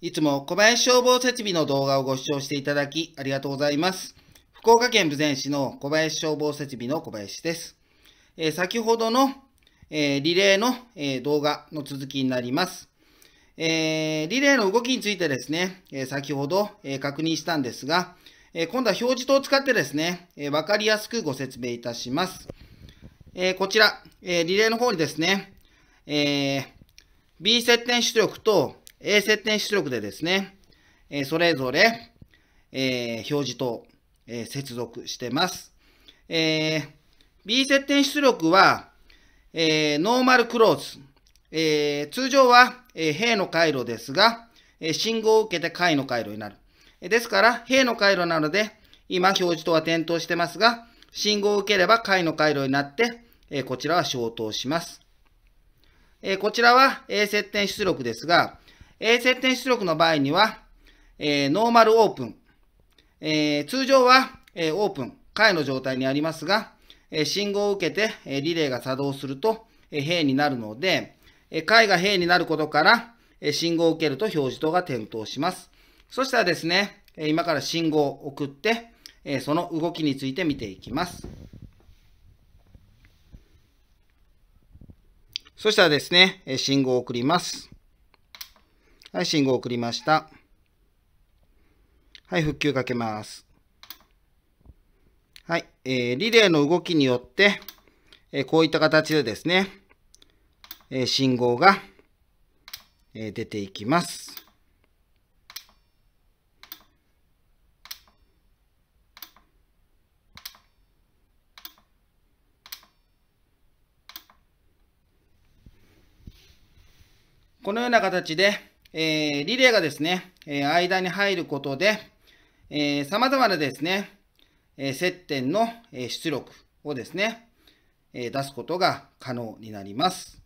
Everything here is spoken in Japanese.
いつも小林消防設備の動画をご視聴していただきありがとうございます。福岡県豊前市の小林消防設備の小林です。えー、先ほどの、えー、リレーの、えー、動画の続きになります。えリレーの動きについてですね、え先ほど、え確認したんですが、え今度は表示灯を使ってですね、えー、分かりやすくご説明いたします。えこちら、えリレーの方にですね、え B 接点出力と A 接点出力でですね、えー、それぞれ、えー、表示と、え接続してます。え B 接点出力は、えノーマルクローズ。え通常は、え平の回路ですが、え信号を受けて回の回路になる。ですから、平の回路なので、今表示灯は点灯してますが、信号を受ければ回の回路になって、えこちらは消灯します。えこちらは、A 接点出力ですが、A 接点出力の場合には、えー、ノーマルオープン、えー、通常は、えー、オープン、回の状態にありますが、えー、信号を受けて、えー、リレーが作動すると、えー、閉になるので、えー、解が閉になることから、えー、信号を受けると表示灯が点灯します。そしたらですね、え今から信号を送って、えその動きについて見ていきます。そしたらですね、信号を送ります。はい、信号送りました。はい、復旧かけます。はい、えー、リレーの動きによって、えー、こういった形でですね、えー、信号が、えー、出ていきます。このような形で、えー、リレーがですね、えー、間に入ることで、えー、様々なですね、えー、接点の出力をですね、えー、出すことが可能になります。